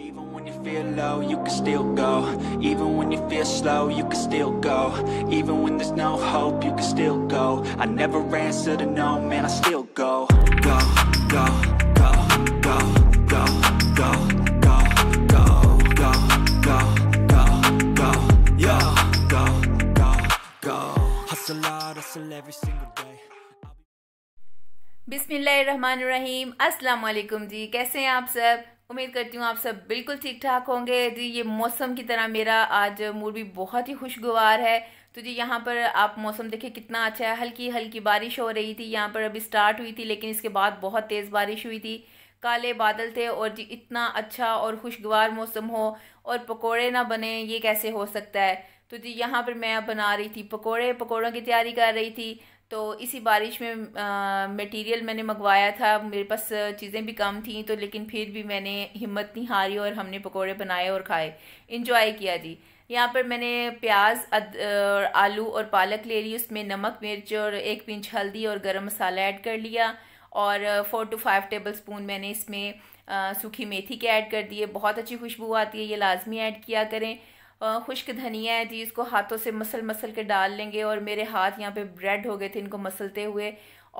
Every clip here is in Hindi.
Even when you feel low, you can still go. Even when you feel slow, you can still go. Even when there's no hope, you can still go. I never answer to no, man, I still go. Go, go, go, go, go, go, go, go, go, go, go, जी कैसे हैं आप सब उम्मीद करती हूँ आप सब बिल्कुल ठीक ठाक होंगे जी ये मौसम की तरह मेरा आज मूड भी बहुत ही खुशगवार है तो जी यहाँ पर आप मौसम देखें कितना अच्छा है हल्की हल्की बारिश हो रही थी यहाँ पर अभी स्टार्ट हुई थी लेकिन इसके बाद बहुत तेज़ बारिश हुई थी काले बादल थे और जी इतना अच्छा और खुशगवार मौसम हो और पकौड़े ना बने ये कैसे हो सकता है तो जी यहाँ पर मैं बना रही थी पकौड़े पकौड़ों की तैयारी कर रही थी तो इसी बारिश में मटेरियल मैंने मंगवाया था मेरे पास चीज़ें भी कम थी तो लेकिन फिर भी मैंने हिम्मत नहीं हारी और हमने पकोड़े बनाए और खाए इंजॉय किया जी यहाँ पर मैंने प्याज अद, आलू और पालक ले ली उसमें नमक मिर्च और एक पिंच हल्दी और गरम मसाला ऐड कर लिया और four two five tablespoon मैंने इसमें सूखी मेथी के ऐड कर दिए बहुत अच्छी खुशबू आती है ये लाजमी ऐड किया करें खुश्क धनिया है जी इसको हाथों से मसल मसल के डाल लेंगे और मेरे हाथ यहाँ पे ब्रेड हो गए थे इनको मसलते हुए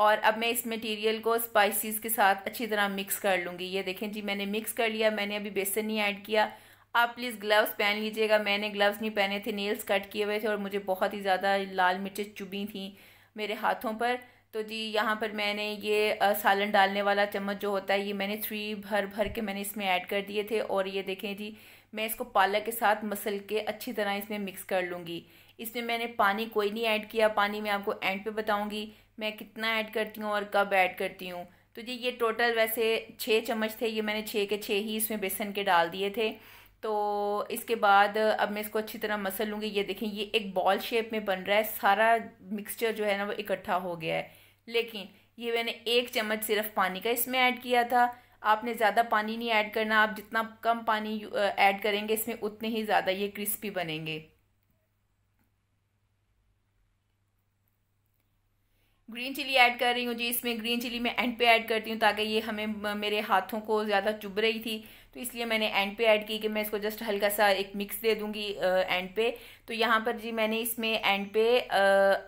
और अब मैं इस मटेरियल को स्पाइसेस के साथ अच्छी तरह मिक्स कर लूँगी ये देखें जी मैंने मिक्स कर लिया मैंने अभी बेसन नहीं ऐड किया आप प्लीज़ ग्लव्स पहन लीजिएगा मैंने ग्लव्स नहीं पहने थे नेल्स कट किए हुए थे और मुझे बहुत ही ज़्यादा लाल मिर्चें चुभी थी मेरे हाथों पर तो जी यहाँ पर मैंने ये सालन डालने वाला चम्मच जो होता है ये मैंने थ्री भर भर के मैंने इसमें ऐड कर दिए थे और ये देखें जी मैं इसको पालक के साथ मसल के अच्छी तरह इसमें मिक्स कर लूँगी इसमें मैंने पानी कोई नहीं ऐड किया पानी मैं आपको एंड पे बताऊँगी मैं कितना ऐड करती हूँ और कब ऐड करती हूँ तो जी ये टोटल वैसे छः चम्मच थे ये मैंने छः के छः ही इसमें बेसन के डाल दिए थे तो इसके बाद अब मैं इसको अच्छी तरह मसल लूँगी ये देखें ये एक बॉल शेप में बन रहा है सारा मिक्सचर जो है ना वो इकट्ठा हो गया है लेकिन ये मैंने एक चम्मच सिर्फ पानी का इसमें ऐड किया था आपने ज़्यादा पानी नहीं ऐड करना आप जितना कम पानी ऐड करेंगे इसमें उतने ही ज़्यादा ये क्रिस्पी बनेंगे ग्रीन चिली ऐड कर रही हूँ जी इसमें ग्रीन चिली मैं एंड पे ऐड करती हूँ ताकि ये हमें मेरे हाथों को ज़्यादा चुभ रही थी तो इसलिए मैंने एंड पे ऐड की कि मैं इसको जस्ट हल्का सा एक मिक्स दे दूँगी एंड पे तो यहाँ पर जी मैंने इसमें एंड पे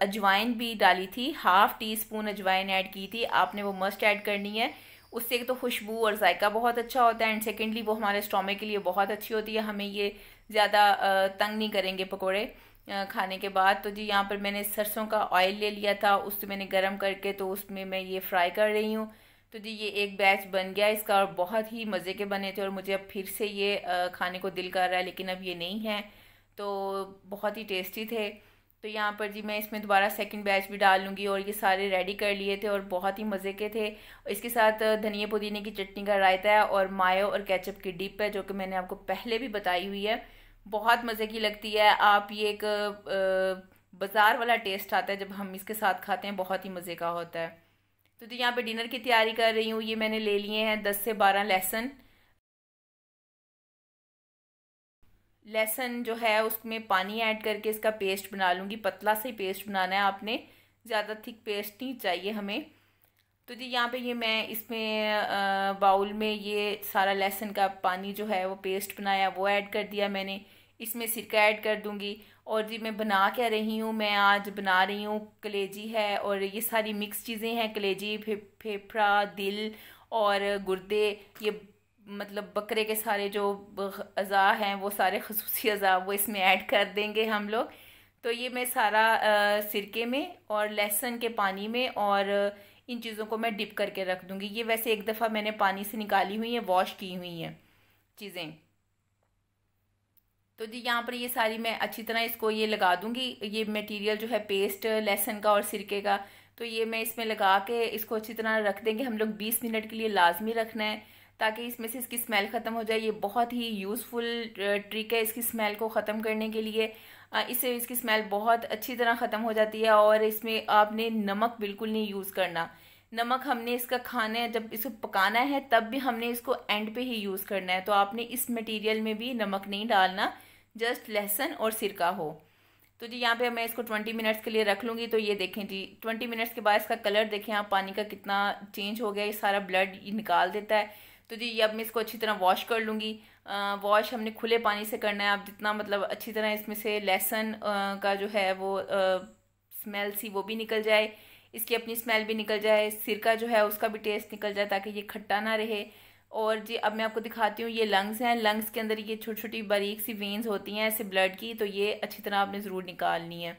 अजवाइन भी डाली थी हाफ़ टी स्पून अजवाइन ऐड की थी आपने वो मस्ट ऐड करनी है उससे एक तो खुशबू और जायका बहुत अच्छा होता है एंड सेकेंडली वो हमारे स्टोमे के लिए बहुत अच्छी होती है हमें ये ज़्यादा तंग नहीं करेंगे पकौड़े खाने के बाद तो जी यहाँ पर मैंने सरसों का ऑयल ले लिया था उससे मैंने गर्म करके तो उसमें मैं ये फ्राई कर रही हूँ तो जी ये एक बैच बन गया इसका और बहुत ही मज़े के बने थे और मुझे अब फिर से ये खाने को दिल कर रहा है लेकिन अब ये नहीं है तो बहुत ही टेस्टी थे तो यहाँ पर जी मैं इसमें दोबारा सेकंड बैच भी डाल लूँगी और ये सारे रेडी कर लिए थे और बहुत ही मज़े के थे इसके साथ धनिया पुदीने की चटनी का रायता है और मायो और केचप की डिप है जो कि मैंने आपको पहले भी बताई हुई है बहुत मज़े की लगती है आप ये एक बाज़ार वाला टेस्ट आता है जब हम इसके साथ खाते हैं बहुत ही मज़े का होता है तो, जी यहाँ पर डिनर की तैयारी कर रही हूँ ये मैंने ले लिए हैं दस से बारह लहसन लहसन जो है उसमें पानी ऐड करके इसका पेस्ट बना लूँगी पतला से पेस्ट बनाना है आपने ज़्यादा थिक पेस्ट नहीं चाहिए हमें तो जी यहाँ पे ये मैं इसमें बाउल में ये सारा लहसन का पानी जो है वो पेस्ट बनाया वो ऐड कर दिया मैंने इसमें सिरका ऐड कर दूँगी और जी मैं बना क्या रही हूँ मैं आज बना रही हूँ कलेजी है और ये सारी मिक्स चीज़ें हैं कलेजी फे, फेफड़ा दिल और गुर्दे ये मतलब बकरे के सारे जो अज़ा हैं वो सारे खसूसी अज़ा वो इसमें ऐड कर देंगे हम लोग तो ये मैं सारा आ, सिरके में और लहसुन के पानी में और इन चीज़ों को मैं डिप करके रख दूँगी ये वैसे एक दफ़ा मैंने पानी से निकाली हुई है वॉश की हुई हैं चीज़ें तो जी यहाँ पर ये सारी मैं अच्छी तरह इसको ये लगा दूँगी ये मटेरियल जो है पेस्ट लहसुन का और सिरके का तो ये मैं इसमें लगा के इसको अच्छी तरह रख देंगे हम लोग बीस मिनट के लिए लाजमी रखना है ताकि इसमें से इसकी स्मेल ख़त्म हो जाए ये बहुत ही यूज़फुल ट्रिक है इसकी स्मेल को ख़त्म करने के लिए इससे इसकी स्मेल बहुत अच्छी तरह ख़त्म हो जाती है और इसमें आपने नमक बिल्कुल नहीं यूज़ करना नमक हमने इसका खाना है जब इसको पकाना है तब भी हमने इसको एंड पे ही यूज़ करना है तो आपने इस मटेरियल में भी नमक नहीं डालना जस्ट लहसुन और सिरका हो तो जी यहाँ पे मैं इसको 20 मिनट्स के लिए रख लूँगी तो ये देखें जी 20 मिनट्स के बाद इसका कलर देखें आप पानी का कितना चेंज हो गया ये सारा ब्लड निकाल देता है तो जी अब मैं इसको अच्छी तरह वॉश कर लूँगी वॉश हमने खुले पानी से करना है आप जितना मतलब अच्छी तरह इसमें से लहसन का जो है वो स्मेल सी वो भी निकल जाए इसकी अपनी स्मेल भी निकल जाए सिरका जो है उसका भी टेस्ट निकल जाए ताकि ये खट्टा ना रहे और जी अब मैं आपको दिखाती हूँ ये लंग्स हैं लंग्स के अंदर ये छोटी छोटी बारीक सी वेंस होती हैं ऐसे ब्लड की तो ये अच्छी तरह आपने ज़रूर निकालनी है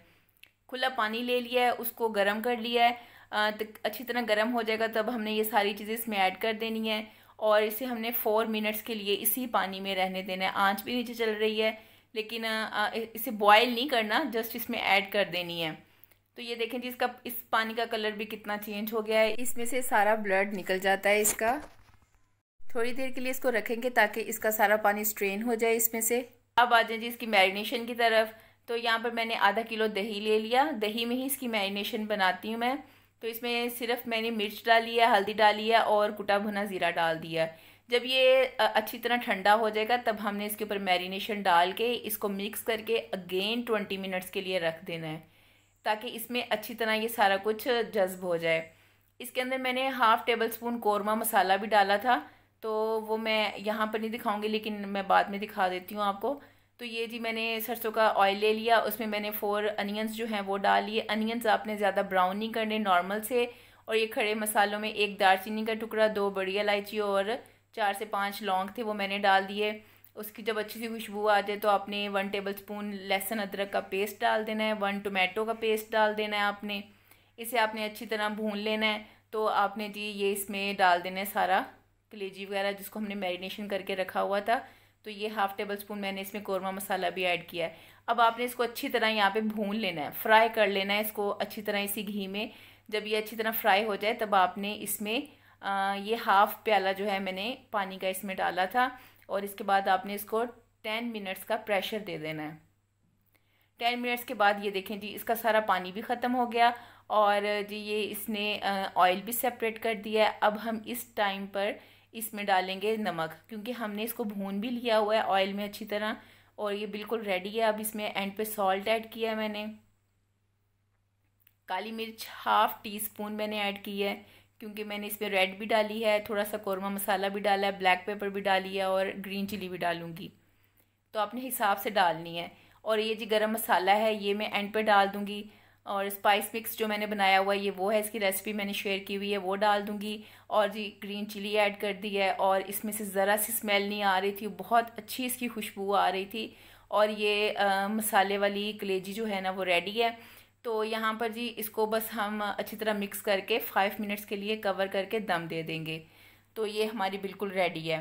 खुला पानी ले लिया है उसको गर्म कर लिया है तो अच्छी तरह गर्म हो जाएगा तब हमने ये सारी चीज़ें इसमें ऐड कर देनी है और इसे हमने फ़ोर मिनट्स के लिए इसी पानी में रहने देना है आँच भी नीचे चल रही है लेकिन इसे बॉयल नहीं करना जस्ट इसमें ऐड कर देनी है तो ये देखें जी इसका इस पानी का कलर भी कितना चेंज हो गया है इसमें से सारा ब्लड निकल जाता है इसका थोड़ी देर के लिए इसको रखेंगे ताकि इसका सारा पानी स्ट्रेन हो जाए इसमें से अब आ जाए जी इसकी मैरिनेशन की तरफ तो यहाँ पर मैंने आधा किलो दही ले लिया दही में ही इसकी मैरिनेशन बनाती हूँ मैं तो इसमें सिर्फ मैंने मिर्च डाली है हल्दी डाली है और कुटा भुना ज़ीरा डाल दिया जब ये अच्छी तरह ठंडा हो जाएगा तब हमने इसके ऊपर मैरिनेशन डाल के इसको मिक्स करके अगेन ट्वेंटी मिनट्स के लिए रख देना है ताकि इसमें अच्छी तरह ये सारा कुछ जज्ब हो जाए इसके अंदर मैंने half tablespoon korma masala भी डाला था तो वो मैं यहाँ पर नहीं दिखाऊंगी लेकिन मैं बाद में दिखा देती हूँ आपको तो ये जी मैंने सरसों का ऑयल ले लिया उसमें मैंने फ़ोर अनियंस जो हैं वो डाल लिए अनियंस आपने ज़्यादा ब्राउन नहीं करने नॉर्मल से और ये खड़े मसालों में एक दारचीनी का टुकड़ा दो बड़ी इलायची और चार से पाँच लौंग थे वो मैंने डाल दिए उसकी जब अच्छी सी खुशबू आ जाए तो आपने वन टेबल स्पून लहसुन अदरक का पेस्ट डाल देना है वन टोमेटो का पेस्ट डाल देना है आपने इसे आपने अच्छी तरह भून लेना है तो आपने जी ये इसमें डाल देना है सारा कलेजी वगैरह जिसको हमने मैरिनेशन करके रखा हुआ था तो ये हाफ़ टेबल स्पून मैंने इसमें कौरमा मसाला भी ऐड किया है अब आपने इसको अच्छी तरह यहाँ पे भून लेना है फ्राई कर लेना है इसको अच्छी तरह इसी घी में जब ये अच्छी तरह फ्राई हो जाए तब आपने इसमें आ, ये हाफ़ प्याला जो है मैंने पानी का इसमें डाला था और इसके बाद आपने इसको टेन मिनट्स का प्रेशर दे देना है टेन मिनट्स के बाद ये देखें जी इसका सारा पानी भी ख़त्म हो गया और जी ये इसने ऑयल भी सेपरेट कर दिया है अब हम इस टाइम पर इसमें डालेंगे नमक क्योंकि हमने इसको भून भी लिया हुआ है ऑयल में अच्छी तरह और ये बिल्कुल रेडी है अब इसमें एंड पे सॉल्ट ऐड किया है मैंने काली मिर्च हाफ टी स्पून मैंने ऐड की है क्योंकि मैंने इसमें रेड भी डाली है थोड़ा सा कौरमा मसाला भी डाला है ब्लैक पेपर भी डाली है और ग्रीन चिली भी डालूंगी तो आपने हिसाब से डालनी है और ये जी गरम मसाला है ये मैं एंड पे डाल दूंगी और स्पाइस मिक्स जो मैंने बनाया हुआ है ये वो है इसकी रेसिपी मैंने शेयर की हुई है वो डाल दूंगी और जी ग्रीन चिली ऐड कर दी है और इसमें से ज़रा सी स्मेल नहीं आ रही थी बहुत अच्छी इसकी खुशबू आ रही थी और ये आ, मसाले वाली कलेजी जो है ना वो रेडी है तो यहाँ पर जी इसको बस हम अच्छी तरह मिक्स करके फ़ाइव मिनट्स के लिए कवर करके दम दे देंगे तो ये हमारी बिल्कुल रेडी है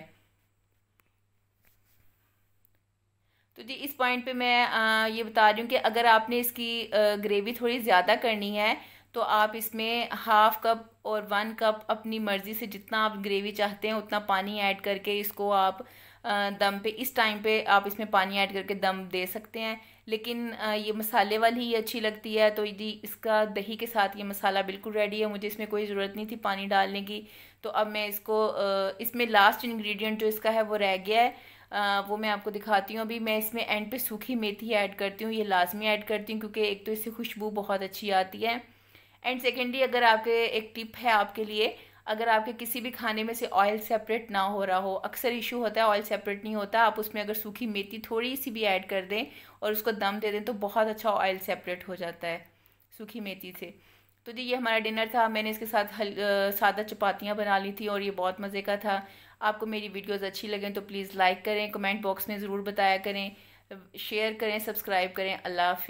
तो जी इस पॉइंट पे मैं आ, ये बता रही हूँ कि अगर आपने इसकी आ, ग्रेवी थोड़ी ज़्यादा करनी है तो आप इसमें हाफ कप और वन कप अपनी मर्ज़ी से जितना आप ग्रेवी चाहते हैं उतना पानी ऐड करके इसको आप दम पे इस टाइम पे आप इसमें पानी ऐड करके दम दे सकते हैं लेकिन ये मसाले वाली ही अच्छी लगती है तो जी इसका दही के साथ ये मसाला बिल्कुल रेडी है मुझे इसमें कोई ज़रूरत नहीं थी पानी डालने की तो अब मैं इसको इसमें लास्ट इंग्रेडिएंट जो इसका है वो रह गया है वो मैं आपको दिखाती हूँ अभी मैं इसमें एंड पे सूखी मेथी ऐड करती हूँ ये लाजमी ऐड करती हूँ क्योंकि एक तो इससे खुशबू बहुत अच्छी आती है एंड सेकेंडली अगर आपके एक टिप है आपके लिए अगर आपके किसी भी खाने में से ऑयल सेपरेट ना हो रहा हो अक्सर इशू होता है ऑयल सेपरेट नहीं होता आप उसमें अगर सूखी मेथी थोड़ी सी भी ऐड कर दें और उसको दम दे दें तो बहुत अच्छा ऑयल सेपरेट हो जाता है सूखी मेथी से तो जी ये हमारा डिनर था मैंने इसके साथ हल सादा चपातियाँ बना ली थी और ये बहुत मज़े का था आपको मेरी वीडियोस अच्छी लगें तो प्लीज़ लाइक करें कमेंट बॉक्स में ज़रूर बताया करें शेयर करें सब्सक्राइब करें अल्लाह हाफि